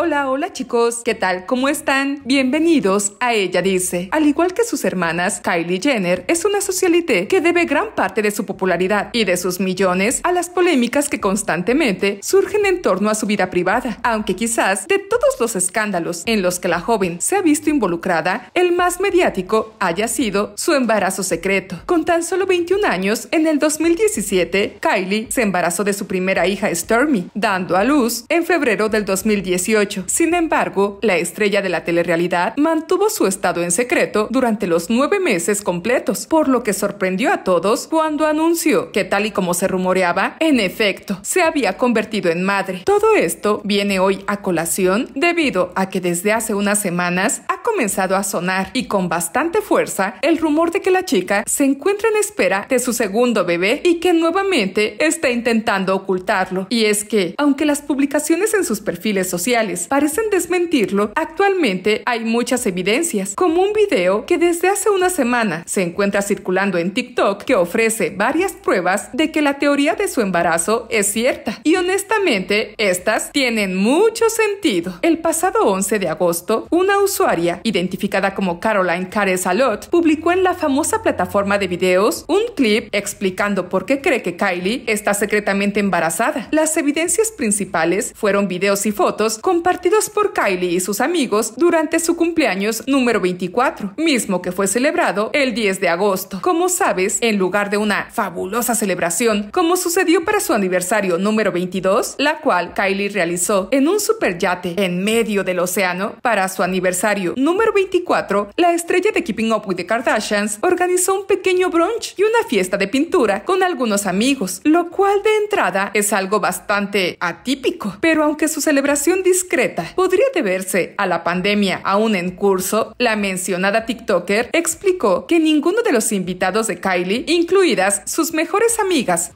Hola, hola chicos, ¿qué tal? ¿Cómo están? Bienvenidos a Ella Dice. Al igual que sus hermanas, Kylie Jenner es una socialité que debe gran parte de su popularidad y de sus millones a las polémicas que constantemente surgen en torno a su vida privada. Aunque quizás de todos los escándalos en los que la joven se ha visto involucrada, el más mediático haya sido su embarazo secreto. Con tan solo 21 años, en el 2017, Kylie se embarazó de su primera hija Stormy, dando a luz en febrero del 2018 sin embargo, la estrella de la telerrealidad mantuvo su estado en secreto durante los nueve meses completos, por lo que sorprendió a todos cuando anunció que tal y como se rumoreaba, en efecto, se había convertido en madre. Todo esto viene hoy a colación debido a que desde hace unas semanas comenzado a sonar y con bastante fuerza el rumor de que la chica se encuentra en espera de su segundo bebé y que nuevamente está intentando ocultarlo. Y es que, aunque las publicaciones en sus perfiles sociales parecen desmentirlo, actualmente hay muchas evidencias, como un video que desde hace una semana se encuentra circulando en TikTok que ofrece varias pruebas de que la teoría de su embarazo es cierta. Y honestamente, estas tienen mucho sentido. El pasado 11 de agosto, una usuaria identificada como Caroline Care Salot, publicó en la famosa plataforma de videos un clip explicando por qué cree que Kylie está secretamente embarazada. Las evidencias principales fueron videos y fotos compartidos por Kylie y sus amigos durante su cumpleaños número 24, mismo que fue celebrado el 10 de agosto. Como sabes, en lugar de una fabulosa celebración, como sucedió para su aniversario número 22, la cual Kylie realizó en un superyate en medio del océano para su aniversario número 24, la estrella de Keeping Up with the Kardashians organizó un pequeño brunch y una fiesta de pintura con algunos amigos, lo cual de entrada es algo bastante atípico. Pero aunque su celebración discreta podría deberse a la pandemia aún en curso, la mencionada TikToker explicó que ninguno de los invitados de Kylie, incluidas sus mejores amigas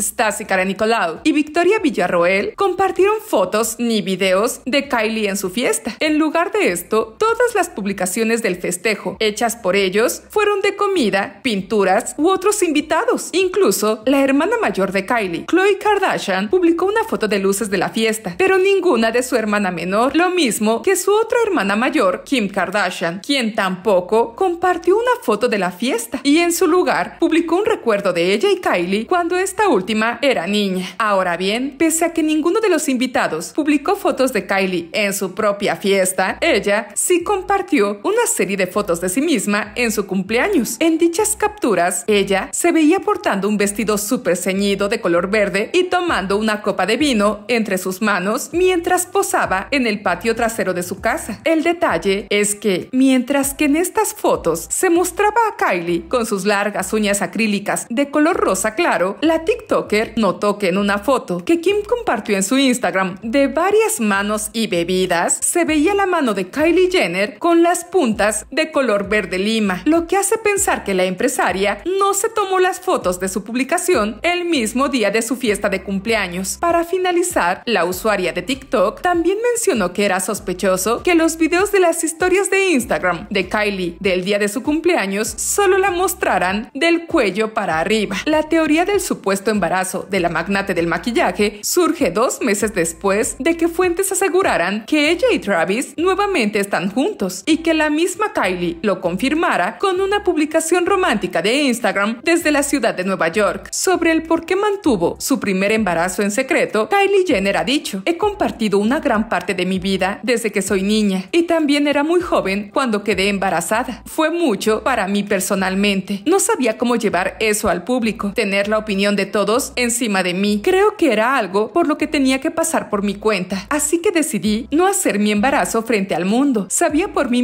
cara Nicolau y Victoria Villarroel, compartieron fotos ni videos de Kylie en su fiesta. En lugar de esto, todas las publicaciones publicaciones del festejo hechas por ellos fueron de comida, pinturas u otros invitados. Incluso la hermana mayor de Kylie, Chloe Kardashian, publicó una foto de luces de la fiesta, pero ninguna de su hermana menor, lo mismo que su otra hermana mayor, Kim Kardashian, quien tampoco compartió una foto de la fiesta y en su lugar publicó un recuerdo de ella y Kylie cuando esta última era niña. Ahora bien, pese a que ninguno de los invitados publicó fotos de Kylie en su propia fiesta, ella sí compartió una serie de fotos de sí misma en su cumpleaños. En dichas capturas, ella se veía portando un vestido súper ceñido de color verde y tomando una copa de vino entre sus manos mientras posaba en el patio trasero de su casa. El detalle es que, mientras que en estas fotos se mostraba a Kylie con sus largas uñas acrílicas de color rosa claro, la TikToker notó que en una foto que Kim compartió en su Instagram de varias manos y bebidas, se veía la mano de Kylie Jenner con la puntas de color verde lima, lo que hace pensar que la empresaria no se tomó las fotos de su publicación el mismo día de su fiesta de cumpleaños. Para finalizar, la usuaria de TikTok también mencionó que era sospechoso que los videos de las historias de Instagram de Kylie del día de su cumpleaños solo la mostraran del cuello para arriba. La teoría del supuesto embarazo de la magnate del maquillaje surge dos meses después de que fuentes aseguraran que ella y Travis nuevamente están juntos y que la misma Kylie lo confirmara con una publicación romántica de Instagram desde la ciudad de Nueva York. Sobre el por qué mantuvo su primer embarazo en secreto, Kylie Jenner ha dicho, he compartido una gran parte de mi vida desde que soy niña y también era muy joven cuando quedé embarazada. Fue mucho para mí personalmente. No sabía cómo llevar eso al público, tener la opinión de todos encima de mí. Creo que era algo por lo que tenía que pasar por mi cuenta, así que decidí no hacer mi embarazo frente al mundo. Sabía por mí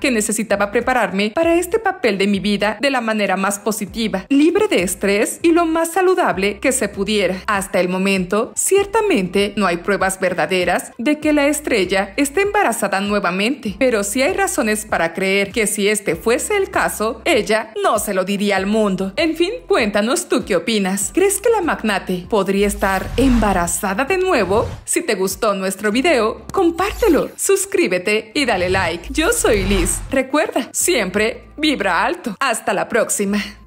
que necesitaba prepararme para este papel de mi vida de la manera más positiva, libre de estrés y lo más saludable que se pudiera. Hasta el momento, ciertamente no hay pruebas verdaderas de que la estrella esté embarazada nuevamente, pero si hay razones para creer que si este fuese el caso, ella no se lo diría al mundo. En fin, cuéntanos tú qué opinas. ¿Crees que la magnate podría estar embarazada de nuevo? Si te gustó nuestro video, compártelo, suscríbete y dale like. Yo soy soy Liz. Recuerda, siempre vibra alto. Hasta la próxima.